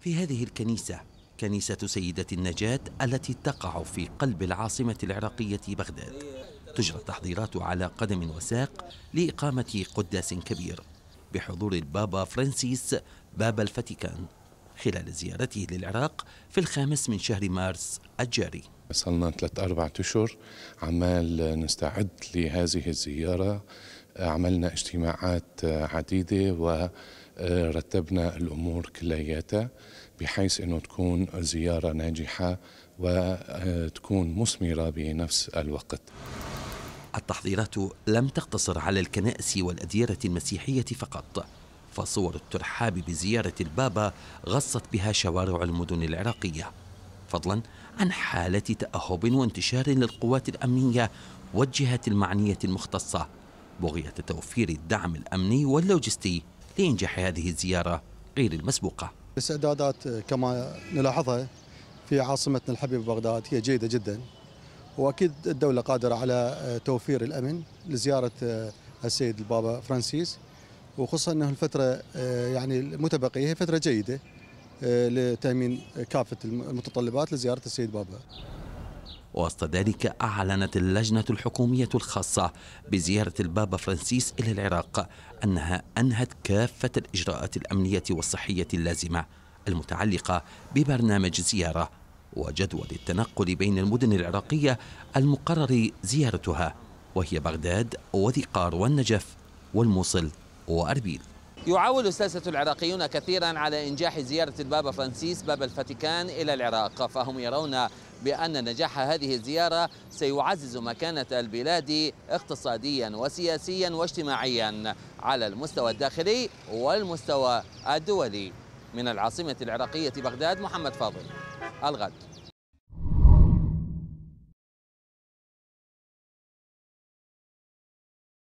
في هذه الكنيسة كنيسة سيدة النجاة التي تقع في قلب العاصمة العراقية بغداد تجرى التحضيرات على قدم وساق لإقامة قداس كبير بحضور البابا فرانسيس بابا الفاتيكان خلال زيارته للعراق في الخامس من شهر مارس الجاري وصلنا ثلاث أربعة أشهر عمال نستعد لهذه الزيارة عملنا اجتماعات عديدة و رتبنا الأمور كلياتها بحيث أنه تكون زيارة ناجحة وتكون مثمرة بنفس الوقت التحضيرات لم تقتصر على الكنائس والأديرة المسيحية فقط فصور الترحاب بزيارة البابا غصت بها شوارع المدن العراقية فضلا عن حالة تأهب وانتشار للقوات الأمنية والجهات المعنية المختصة بغية توفير الدعم الأمني واللوجستي لينجح هذه الزيارة غير المسبوقة الاستعدادات كما نلاحظها في عاصمتنا الحبيبة بغداد هي جيدة جدا وأكيد الدولة قادرة على توفير الأمن لزيارة آه، السيد البابا فرانسيس وخصوصا أنه الفترة آه، يعني المتبقية هي فترة جيدة آه، لتأمين كافة المتطلبات لزيارة السيد بابا وسط ذلك أعلنت اللجنة الحكومية الخاصة بزيارة البابا فرانسيس إلى العراق أنها أنهت كافة الإجراءات الأمنية والصحية اللازمة المتعلقة ببرنامج زيارة وجدول التنقل بين المدن العراقية المقرر زيارتها وهي بغداد وذقار والنجف والموصل وأربيل يعول الساسة العراقيون كثيرا على إنجاح زيارة البابا فرانسيس باب الفاتيكان إلى العراق فهم يرون بأن نجاح هذه الزيارة سيعزز مكانة البلاد اقتصاديا وسياسيا واجتماعيا على المستوى الداخلي والمستوى الدولي من العاصمة العراقية بغداد محمد فاضل الغد